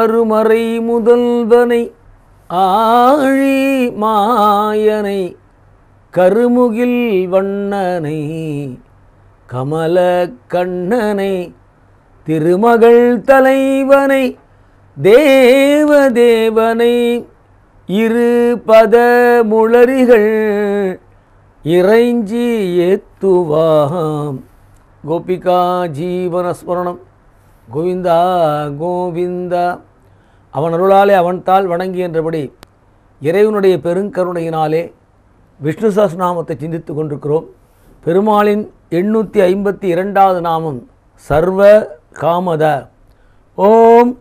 அருமறை முதல்வனை ஆழி மாயனை கருமுகில் வண்ணனை கமல கண்ணனை திருமகள் தலைவனை தேவதேவனை இரு பத முளரிகள் இறைஞ்சி ஏத்துவாம் கோபிகா ஜீவனஸ்மரணம் கோவிந்தா கோவிந்தா அவன் அருளாலே அவன்தால் வணங்கி என்றபடி இறைவனுடைய பெருங்கருணையினாலே விஷ்ணு சஹஸ்நாமத்தை சிந்தித்து கொண்டிருக்கிறோம் பெருமாளின் எண்ணூற்றி ஐம்பத்தி இரண்டாவது நாமம் சர்வ காமத ஓம்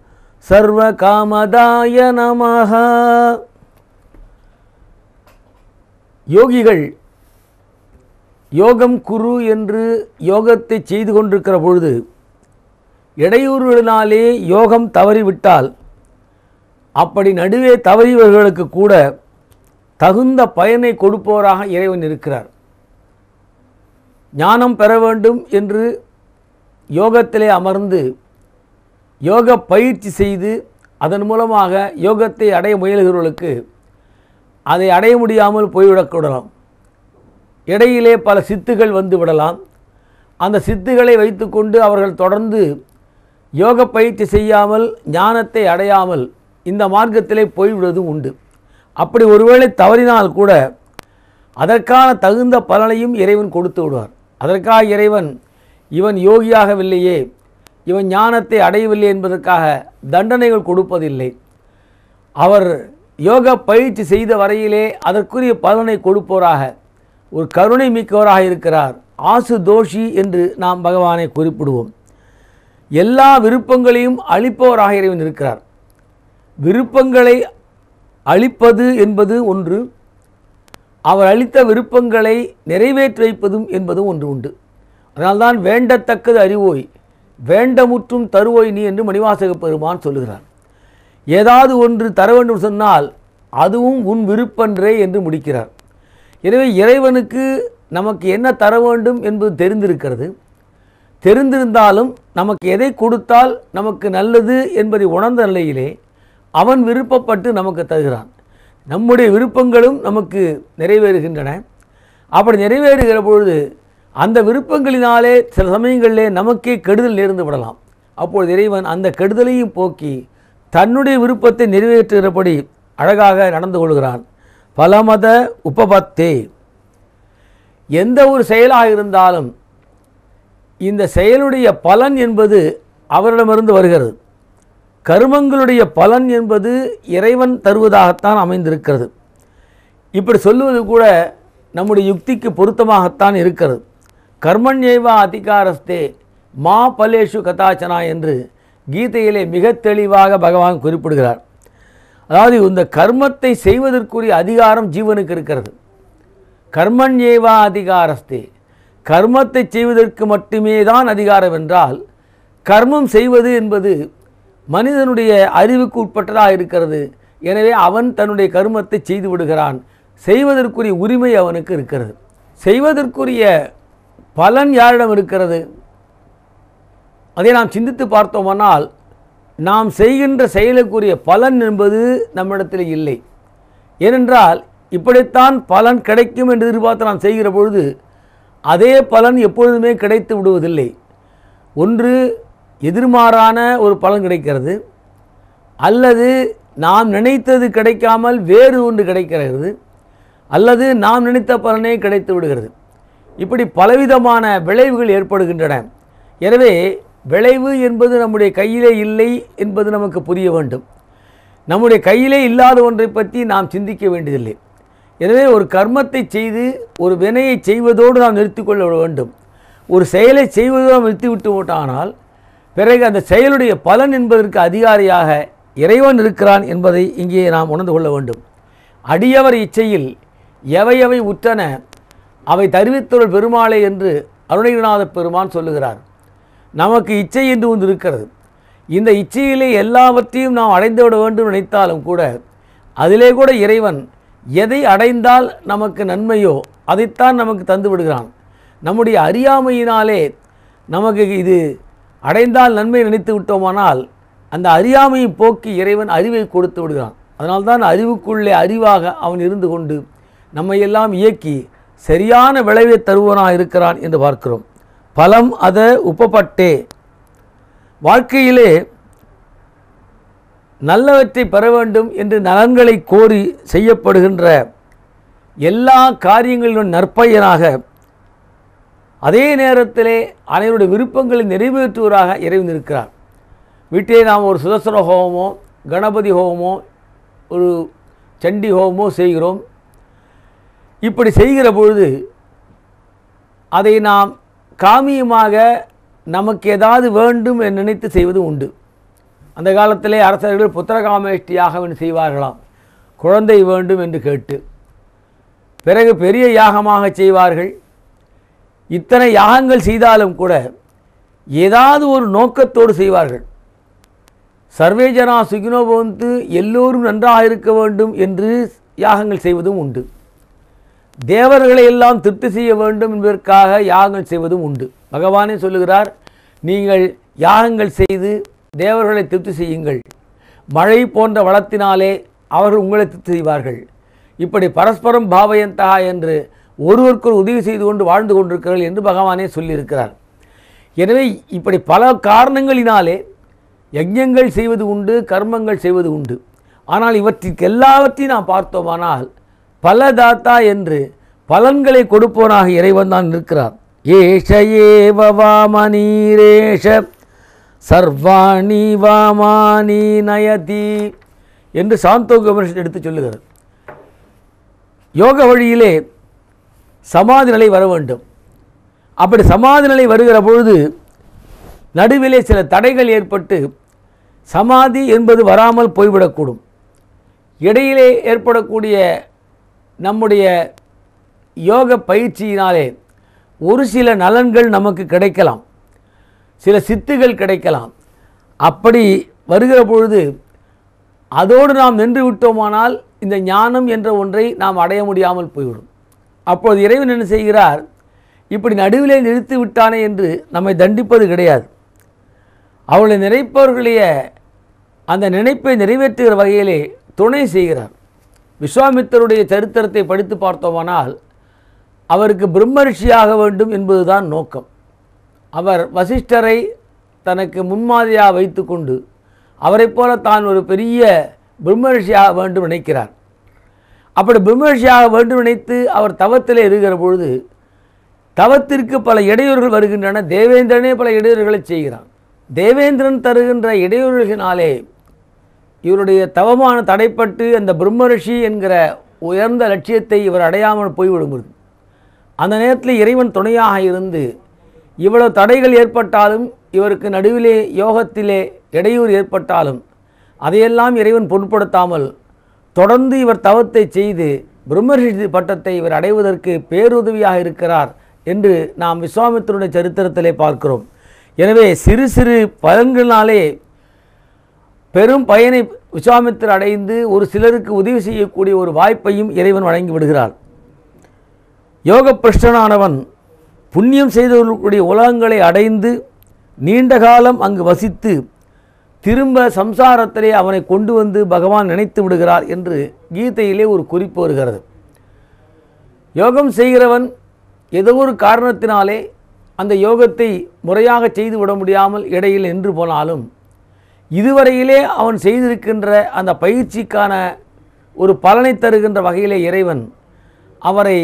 சர்வ காமதாய நமக யோகிகள் யோகம் குரு என்று யோகத்தை செய்து கொண்டிருக்கிற பொழுது இடையூறுகளினாலே யோகம் தவறிவிட்டால் அப்படி நடுவே தவறியவர்களுக்கு கூட தகுந்த பயனை கொடுப்பவராக இறைவன் இருக்கிறார் ஞானம் பெற வேண்டும் என்று யோகத்திலே அமர்ந்து யோக பயிற்சி செய்து அதன் மூலமாக யோகத்தை அடைய முயல்கிறவர்களுக்கு அதை அடைய முடியாமல் போய்விடக்கூடலாம் இடையிலே பல சித்துகள் வந்து விடலாம் அந்த சித்துகளை வைத்துக்கொண்டு அவர்கள் தொடர்ந்து யோக பயிற்சி செய்யாமல் ஞானத்தை அடையாமல் இந்த மார்க்கத்திலே போய்விடுவது உண்டு அப்படி ஒருவேளை தவறினால் கூட அதற்கான தகுந்த பலனையும் இறைவன் கொடுத்து விடுவார் அதற்காக இறைவன் இவன் யோகியாகவில்லையே இவன் ஞானத்தை அடையவில்லை என்பதற்காக தண்டனைகள் கொடுப்பதில்லை அவர் யோக பயிற்சி செய்த வரையிலே அதற்குரிய பலனை கொடுப்போராக ஒரு கருணை மிக்கவராக இருக்கிறார் ஆசு தோஷி என்று நாம் பகவானை குறிப்பிடுவோம் எல்லா விருப்பங்களையும் அழிப்பவராக இறைவன் இருக்கிறார் விருப்பங்களை அழிப்பது என்பது ஒன்று அவர் அளித்த விருப்பங்களை நிறைவேற்றி வைப்பதும் என்பதும் ஒன்று உண்டு அதனால்தான் வேண்டத்தக்கது அறிவோய் வேண்டமுற்றும் தருவோய் நீ என்று மணிவாசக பெருமான் சொல்லுகிறார் ஏதாவது ஒன்று தர வேண்டும் சொன்னால் அதுவும் உன் விருப்பன்றே என்று முடிக்கிறார் எனவே இறைவனுக்கு நமக்கு என்ன தர வேண்டும் என்பது தெரிந்திருக்கிறது தெரிந்திருந்தாலும் நமக்கு எதை கொடுத்தால் நமக்கு நல்லது என்பதை உணர்ந்த நிலையிலே அவன் விருப்பப்பட்டு நமக்கு தருகிறான் நம்முடைய விருப்பங்களும் நமக்கு நிறைவேறுகின்றன அப்படி நிறைவேறுகிற பொழுது அந்த விருப்பங்களினாலே சில சமயங்களிலே நமக்கே கெடுதல் நேர்ந்து விடலாம் அப்பொழுது இறைவன் அந்த கெடுதலையும் போக்கி தன்னுடைய விருப்பத்தை நிறைவேற்றுகிறபடி அழகாக நடந்து கொள்கிறான் பல மத உபபத்தே எந்த ஒரு செயலாக இருந்தாலும் இந்த செயலுடைய பலன் என்பது அவரிடமிருந்து வருகிறது கருமங்களுடைய பலன் என்பது இறைவன் தருவதாகத்தான் அமைந்திருக்கிறது இப்படி சொல்லுவது கூட நம்முடைய யுக்திக்கு பொருத்தமாகத்தான் இருக்கிறது கர்மண்யேவா அதிகாரஸ்தே மா பலேஷு கதாச்சனா என்று கீதையிலே மிக தெளிவாக பகவான் குறிப்பிடுகிறார் அதாவது இந்த கர்மத்தை செய்வதற்குரிய அதிகாரம் ஜீவனுக்கு இருக்கிறது கர்மண்யேவா அதிகாரஸ்தே கர்மத்தை செய்வதற்கு மட்டுமே தான் அதிகாரம் என்றால் கர்மம் செய்வது என்பது மனிதனுடைய அறிவுக்கு உட்பட்டதாக இருக்கிறது எனவே அவன் தன்னுடைய கர்மத்தை செய்து விடுகிறான் செய்வதற்குரிய உரிமை அவனுக்கு இருக்கிறது செய்வதற்குரிய பலன் யாரிடம் இருக்கிறது அதை நாம் சிந்தித்து பார்த்தோமானால் நாம் செய்கின்ற செயலுக்குரிய பலன் என்பது நம்மிடத்தில் இல்லை ஏனென்றால் இப்படித்தான் பலன் கிடைக்கும் என்று எதிர்பார்த்து நாம் செய்கிற பொழுது அதே பலன் எப்பொழுதுமே கிடைத்து விடுவதில்லை ஒன்று எதிர்மாறான ஒரு பலன் கிடைக்கிறது அல்லது நாம் நினைத்தது கிடைக்காமல் வேறு ஒன்று கிடைக்கிறது அல்லது நாம் நினைத்த பலனே கிடைத்து விடுகிறது இப்படி பலவிதமான விளைவுகள் ஏற்படுகின்றன எனவே விளைவு என்பது நம்முடைய கையிலே இல்லை என்பது நமக்கு புரிய வேண்டும் நம்முடைய கையிலே இல்லாத ஒன்றை பற்றி நாம் சிந்திக்க வேண்டியதில்லை எனவே ஒரு கர்மத்தை செய்து ஒரு வினையை செய்வதோடு நாம் நிறுத்திக்கொள்ள வேண்டும் ஒரு செயலை செய்வதோடு நாம் நிறுத்திவிட்டு விட்டானால் பிறகு அந்த செயலுடைய பலன் என்பதற்கு அதிகாரியாக இறைவன் இருக்கிறான் என்பதை இங்கே நாம் உணர்ந்து கொள்ள வேண்டும் அடியவர் இச்சையில் எவை எவை உற்றன அவை தருவித்தொருள் பெருமாளே என்று அருணகிரிநாத பெருமான் சொல்லுகிறார் நமக்கு இச்சை என்று ஒன்று இருக்கிறது இந்த இச்சையிலே எல்லாவற்றையும் நாம் அடைந்துவிட வேண்டும் நினைத்தாலும் கூட அதிலே கூட இறைவன் எதை அடைந்தால் நமக்கு நன்மையோ அதைத்தான் நமக்கு தந்து விடுகிறான் நம்முடைய அறியாமையினாலே நமக்கு இது அடைந்தால் நன்மை நினைத்து விட்டோமானால் அந்த அறியாமையை போக்கி இறைவன் அறிவை கொடுத்து விடுகிறான் அதனால்தான் அறிவுக்குள்ளே அறிவாக அவன் இருந்து கொண்டு நம்மையெல்லாம் இயக்கி சரியான விளைவை தருவனாக இருக்கிறான் என்று பார்க்கிறோம் பலம் அத உப்பப்பட்டே வாழ்க்கையிலே நல்லவற்றை பெற வேண்டும் என்று நலன்களை கோரி செய்யப்படுகின்ற எல்லா காரியங்களிலும் நற்பயனாக அதே நேரத்திலே அனைவருடைய விருப்பங்களை நிறைவேற்றுவராக இறைவன் இருக்கிறார் வீட்டிலே நாம் ஒரு சுதசர ஹோமோ கணபதி ஹோமோ ஒரு சண்டி ஹோமமோ செய்கிறோம் இப்படி செய்கிற பொழுது அதை நாம் காமியமாக நமக்கு ஏதாவது வேண்டும் என்று நினைத்து செய்வது உண்டு அந்த காலத்திலே அரசர்கள் புத்திரகாமேஷ்டியாகவன் செய்வார்களாம் குழந்தை வேண்டும் என்று கேட்டு பிறகு பெரிய யாகமாக செய்வார்கள் இத்தனை யாகங்கள் செய்தாலும் கூட ஏதாவது ஒரு நோக்கத்தோடு செய்வார்கள் சர்வேஜனா சுகினோ வந்து எல்லோரும் நன்றாக இருக்க வேண்டும் என்று யாகங்கள் செய்வதும் உண்டு தேவர்களை எல்லாம் திருப்தி செய்ய வேண்டும் என்பதற்காக யாகங்கள் செய்வதும் உண்டு பகவானே சொல்லுகிறார் நீங்கள் யாகங்கள் செய்து தேவர்களை திருப்தி செய்யுங்கள் மழை போன்ற வளத்தினாலே அவர்கள் உங்களை திருப்தி செய்வார்கள் இப்படி பரஸ்பரம் பாவயந்தா என்று ஒருவருக்கொரு உதவி செய்து கொண்டு வாழ்ந்து கொண்டிருக்கிறார்கள் என்று பகவானே சொல்லியிருக்கிறார் எனவே இப்படி பல காரணங்களினாலே யஜ்யங்கள் செய்வது உண்டு கர்மங்கள் செய்வது உண்டு ஆனால் இவற்றிற்கு எல்லாவற்றையும் நாம் பார்த்தோமானால் பல தாத்தா என்று பலன்களை கொடுப்போனாக இறைவன் தான் இருக்கிறார் ஏஷ ஏவ சர்வாணி வாமானி நயதி என்று சாந்தோக உபனிஷத் எடுத்து சொல்லுகிறது யோக வழியிலே சமாதி நிலை வர வேண்டும் அப்படி சமாதி நிலை வருகிற பொழுது நடுவிலே சில தடைகள் ஏற்பட்டு சமாதி என்பது வராமல் போய்விடக்கூடும் இடையிலே ஏற்படக்கூடிய நம்முடைய யோக பயிற்சியினாலே ஒரு சில நலன்கள் நமக்கு கிடைக்கலாம் சில சித்துகள் கிடைக்கலாம் அப்படி வருகிற பொழுது அதோடு நாம் நின்று விட்டோமானால் இந்த ஞானம் என்ற ஒன்றை நாம் அடைய முடியாமல் போய்விடும் அப்போது இறைவன் என்ன செய்கிறார் இப்படி நடுவிலே நிறுத்தி விட்டானே என்று நம்மை தண்டிப்பது கிடையாது அவளை நினைப்பவர்களைய அந்த நினைப்பை நிறைவேற்றுகிற வகையிலே துணை செய்கிறார் விஸ்வாமித்தருடைய சரித்திரத்தை படித்து பார்த்தோமானால் அவருக்கு பிரம்மரிஷியாக வேண்டும் என்பதுதான் நோக்கம் அவர் வசிஷ்டரை தனக்கு முன்மாதிரியாக வைத்துக்கொண்டு அவரை போல தான் ஒரு பெரிய பிரம்மரிஷியாக வேண்டும் நினைக்கிறார் அப்படி பிரம்மரிஷியாக வேண்டும் நினைத்து அவர் தவத்தில் இருக்கிற பொழுது தவத்திற்கு பல இடையூறுகள் வருகின்றன தேவேந்திரனே பல இடையூறுகளை செய்கிறான் தேவேந்திரன் தருகின்ற இடையூறுகளினாலே இவருடைய தவமான தடைப்பட்டு அந்த பிரம்மரிஷி என்கிற உயர்ந்த லட்சியத்தை இவர் அடையாமல் போய்விடுகிறது அந்த நேரத்தில் இறைவன் துணையாக இருந்து இவ்வளவு தடைகள் ஏற்பட்டாலும் இவருக்கு நடுவிலே யோகத்திலே இடையூறு ஏற்பட்டாலும் அதையெல்லாம் இறைவன் பொருட்படுத்தாமல் தொடர்ந்து இவர் தவத்தை செய்து பிரம்மரிஷி பட்டத்தை இவர் அடைவதற்கு பேருதவியாக இருக்கிறார் என்று நாம் விஸ்வாமித்தருடைய சரித்திரத்திலே பார்க்கிறோம் எனவே சிறு சிறு பலன்களினாலே பெரும் பயனை விஸ்வாமித்திரர் அடைந்து ஒரு சிலருக்கு உதவி செய்யக்கூடிய ஒரு வாய்ப்பையும் இறைவன் வழங்கி விடுகிறார் யோக பிரஷ்டனானவன் புண்ணியம் செய்தவர்களுடைய உலகங்களை அடைந்து நீண்ட காலம் அங்கு வசித்து திரும்ப சம்சாரத்திலே அவனை கொண்டு வந்து பகவான் நினைத்து விடுகிறார் என்று கீதையிலே ஒரு குறிப்பு வருகிறது யோகம் செய்கிறவன் ஏதோ ஒரு காரணத்தினாலே அந்த யோகத்தை முறையாக செய்து விட முடியாமல் இடையில் நின்று போனாலும் இதுவரையிலே அவன் செய்திருக்கின்ற அந்த பயிற்சிக்கான ஒரு பலனை தருகின்ற வகையிலே இறைவன் அவரை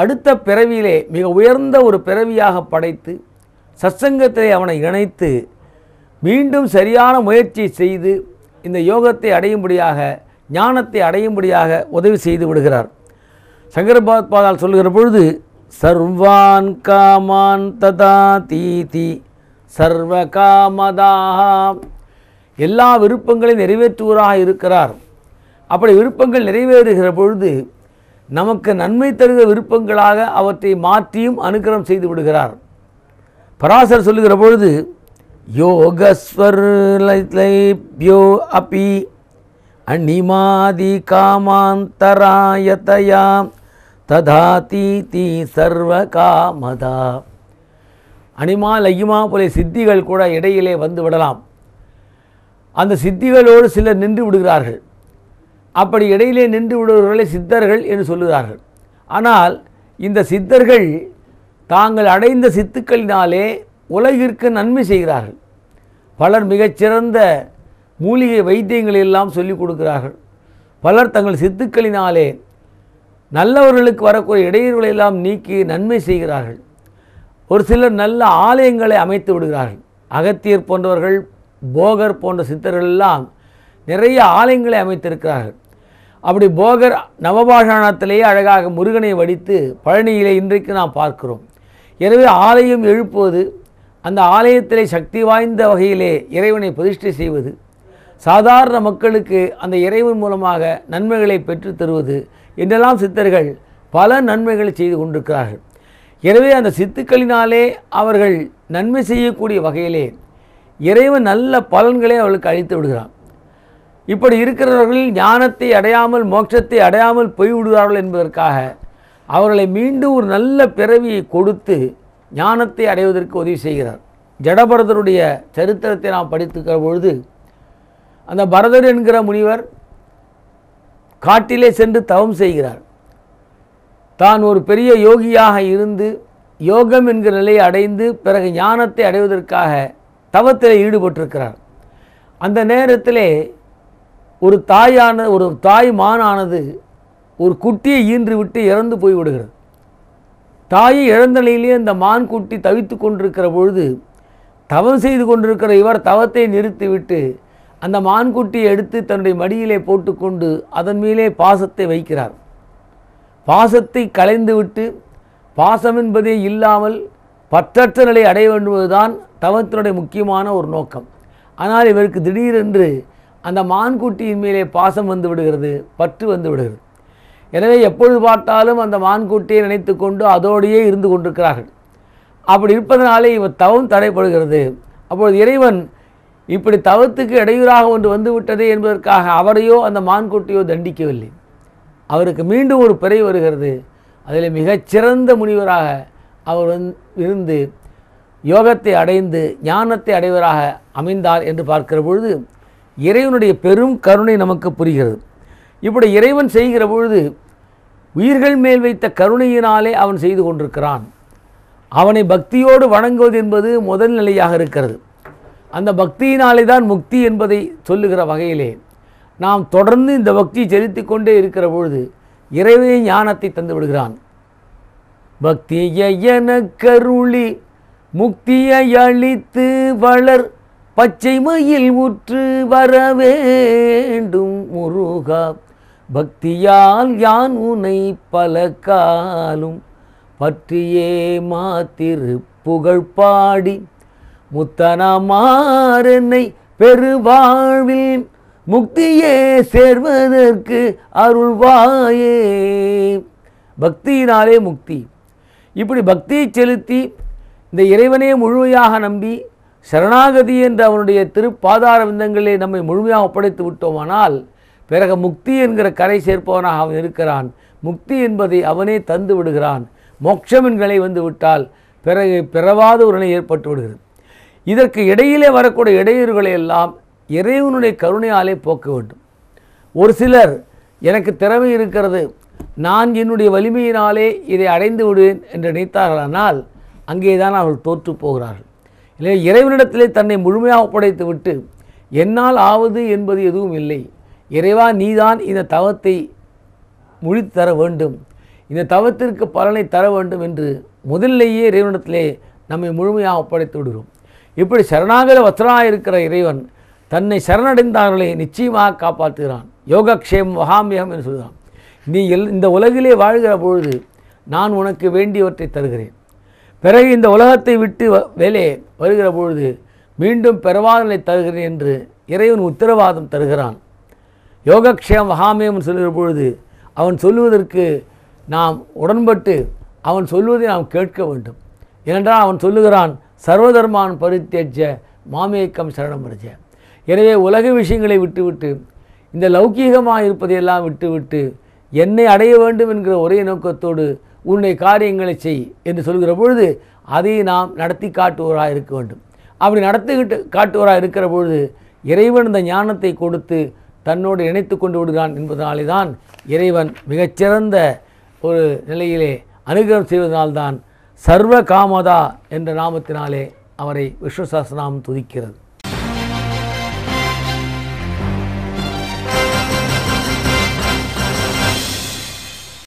அடுத்த பிறவியிலே மிக உயர்ந்த ஒரு பிறவியாக படைத்து சத்சங்கத்தை அவனை இணைத்து மீண்டும் சரியான முயற்சி செய்து இந்த யோகத்தை அடையும்படியாக ஞானத்தை அடையும்படியாக உதவி செய்து விடுகிறார் சங்கரபாத்பாதால் சொல்லுகிற பொழுது சர்வான் காமான் ததா தீதி சர்வ காமதா எல்லா விருப்பங்களையும் நிறைவேற்றுவராக இருக்கிறார் அப்படி விருப்பங்கள் நிறைவேறுகிற பொழுது நமக்கு நன்மை தருகிற விருப்பங்களாக அவற்றை மாற்றியும் அனுகிரகம் செய்து விடுகிறார் பராசர் சொல்லுகிற பொழுது யோகஸ்வர் அபி அந்நிமாதி காமாந்தராயதயா ததா தீ சர்வ காமதா அனிமா லகிமா போல சித்திகள் கூட இடையிலே வந்து விடலாம் அந்த சித்திகளோடு சிலர் நின்று விடுகிறார்கள் அப்படி இடையிலே நின்று விடுபவர்களை சித்தர்கள் என்று சொல்லுகிறார்கள் ஆனால் இந்த சித்தர்கள் தாங்கள் அடைந்த சித்துக்களினாலே உலகிற்கு நன்மை செய்கிறார்கள் பலர் மிகச்சிறந்த மூலிகை வைத்தியங்களை எல்லாம் சொல்லிக் கொடுக்கிறார்கள் பலர் தங்கள் சித்துக்களினாலே நல்லவர்களுக்கு வரக்கூடிய இடையூறுகளை எல்லாம் நீக்கி நன்மை செய்கிறார்கள் ஒரு சிலர் நல்ல ஆலயங்களை அமைத்து விடுகிறார்கள் அகத்தியர் போன்றவர்கள் போகர் போன்ற சித்தர்கள் எல்லாம் நிறைய ஆலயங்களை அமைத்திருக்கிறார்கள் அப்படி போகர் நவபாஷாணத்திலேயே அழகாக முருகனை வடித்து பழனியிலே இன்றைக்கு நாம் பார்க்கிறோம் எனவே ஆலயம் எழுப்புவது அந்த ஆலயத்திலே சக்தி வாய்ந்த வகையிலே இறைவனை பிரதிஷ்டை செய்வது சாதாரண மக்களுக்கு அந்த இறைவன் மூலமாக நன்மைகளை பெற்று தருவது என்றெல்லாம் சித்தர்கள் பல நன்மைகளை செய்து கொண்டிருக்கிறார்கள் எனவே அந்த சித்துக்களினாலே அவர்கள் நன்மை செய்யக்கூடிய வகையிலே இறைவன் நல்ல பலன்களை அவளுக்கு அளித்து விடுகிறான் இப்படி இருக்கிறவர்கள் ஞானத்தை அடையாமல் மோட்சத்தை அடையாமல் போய்விடுவார்கள் என்பதற்காக அவர்களை மீண்டும் ஒரு நல்ல பிறவியை கொடுத்து ஞானத்தை அடைவதற்கு உதவி செய்கிறார் ஜடபரதருடைய சரித்திரத்தை நாம் படித்துக்கிற பொழுது அந்த பரதர் என்கிற முனிவர் காட்டிலே சென்று தவம் செய்கிறார் தான் ஒரு பெரிய யோகியாக இருந்து யோகம் என்கிற நிலையை அடைந்து பிறகு ஞானத்தை அடைவதற்காக தவத்தில் ஈடுபட்டிருக்கிறார் அந்த நேரத்திலே ஒரு தாயான ஒரு தாய் மானானது ஒரு குட்டியை ஈன்று விட்டு இறந்து போய்விடுகிறது தாயை இழந்த நிலையிலே அந்த மான் குட்டி தவித்து கொண்டிருக்கிற பொழுது தவம் செய்து கொண்டிருக்கிற இவர் தவத்தை நிறுத்திவிட்டு அந்த மான்குட்டியை எடுத்து தன்னுடைய மடியிலே போட்டுக்கொண்டு அதன் மேலே பாசத்தை வைக்கிறார் பாசத்தை கலைந்துவிட்டு பாசம் என்பதே இல்லாமல் பற்றற்ற நிலை அடைய வேண்டுவதுதான் தவத்தினுடைய முக்கியமான ஒரு நோக்கம் ஆனால் இவருக்கு திடீரென்று அந்த மான்குட்டியின் மேலே பாசம் வந்து விடுகிறது பற்று வந்து விடுகிறது எனவே எப்பொழுது பார்த்தாலும் அந்த மான்குட்டியை நினைத்து கொண்டு அதோடையே இருந்து கொண்டிருக்கிறார்கள் அப்படி இருப்பதனாலே இவர் தவம் தடைப்படுகிறது அப்பொழுது இறைவன் இப்படி தவத்துக்கு இடையூறாக ஒன்று வந்துவிட்டதே என்பதற்காக அவரையோ அந்த மான்குட்டியோ தண்டிக்கவில்லை அவருக்கு மீண்டும் ஒரு பிறை வருகிறது அதில் மிகச்சிறந்த முனிவராக அவர் இருந்து யோகத்தை அடைந்து ஞானத்தை அடைவராக அமைந்தார் என்று பார்க்கிற பொழுது இறைவனுடைய பெரும் கருணை நமக்கு புரிகிறது இப்படி இறைவன் செய்கிற பொழுது உயிர்கள் மேல் வைத்த கருணையினாலே அவன் செய்து கொண்டிருக்கிறான் அவனை பக்தியோடு வணங்குவது என்பது முதல் நிலையாக இருக்கிறது அந்த பக்தியினாலே தான் முக்தி என்பதை சொல்லுகிற வகையிலே நாம் தொடர்ந்து இந்த பக்தியை செலுத்தி கொண்டே இருக்கிற பொழுது இறைவனை ஞானத்தை தந்து விடுகிறான் பக்திய எனக்கருளி முக்தியை அழித்து வளர் பச்சை மயில் ஊற்று வர வேண்டும் முருகா பக்தியால் யான் உனை பல காலும் பற்றியே மாத்திரு புகழ் பாடி முத்தனமாறனை பெருவாழ்வில் முக்தியே சேர்வதற்கு அருள்வாயே பக்தியினாலே முக்தி இப்படி பக்தியை செலுத்தி இந்த இறைவனையே முழுமையாக நம்பி சரணாகதி என்ற அவனுடைய திருப்பாதார விந்தங்களிலே நம்மை முழுமையாக ஒப்படைத்து விட்டோமானால் பிறகு முக்தி என்கிற கரை சேர்ப்பவனாக அவன் இருக்கிறான் முக்தி என்பதை அவனே தந்து விடுகிறான் மோட்சம் என்களை வந்து விட்டால் பிறகு பிறவாத ஒரு நிலை ஏற்பட்டு விடுகிறது இதற்கு இடையிலே வரக்கூடிய இடையூறுகளை எல்லாம் இறைவனுடைய கருணையாலே போக்க வேண்டும் ஒரு சிலர் எனக்கு திறமை இருக்கிறது நான் என்னுடைய வலிமையினாலே இதை அடைந்து விடுவேன் என்று நினைத்தார்களானால் அங்கேதான் அவர்கள் தோற்று போகிறார்கள் இல்லை இறைவனிடத்திலே தன்னை முழுமையாக ஒப்படைத்து விட்டு என்னால் ஆவது என்பது எதுவும் இல்லை இறைவா நீதான் இந்த தவத்தை முழித்து தர வேண்டும் இந்த தவத்திற்கு பலனை தர வேண்டும் என்று முதலிலேயே இறைவனிடத்திலே நம்மை முழுமையாக ஒப்படைத்து விடுகிறோம் இப்படி சரணாகல வசனாக இருக்கிற இறைவன் தன்னை சரணடைந்தார்களை நிச்சயமாக காப்பாற்றுகிறான் யோகக்ஷேம் மகாமியம் என்று சொல்கிறான் நீ எல் இந்த உலகிலே வாழ்கிற பொழுது நான் உனக்கு வேண்டியவற்றை தருகிறேன் பிறகு இந்த உலகத்தை விட்டு வேலே வருகிற பொழுது மீண்டும் பெறவாதனை தருகிறேன் என்று இறைவன் உத்தரவாதம் தருகிறான் யோகக்ஷேம் மகாமேமன் சொல்கிற பொழுது அவன் சொல்லுவதற்கு நாம் உடன்பட்டு அவன் சொல்லுவதை நாம் கேட்க வேண்டும் ஏனென்றால் அவன் சொல்லுகிறான் சர்வதர்மான் பரித்தேஜ மாமேக்கம் சரணம் அடைஞ்ச எனவே உலக விஷயங்களை விட்டுவிட்டு இந்த லௌக்கீகமாக இருப்பதையெல்லாம் விட்டுவிட்டு என்னை அடைய வேண்டும் என்கிற ஒரே நோக்கத்தோடு உன்னுடைய காரியங்களை செய் என்று சொல்கிற பொழுது அதை நாம் நடத்தி காட்டுவோராக இருக்க வேண்டும் அப்படி நடத்திக்கிட்டு காட்டுவோராக இருக்கிற பொழுது இறைவன் இந்த ஞானத்தை கொடுத்து தன்னோடு இணைத்து கொண்டு விடுகிறான் என்பதனாலே தான் இறைவன் மிகச்சிறந்த ஒரு நிலையிலே அனுகிரகம் செய்வதனால்தான் சர்வ காமதா என்ற நாமத்தினாலே அவரை விஸ்வசாசனம் துதிக்கிறது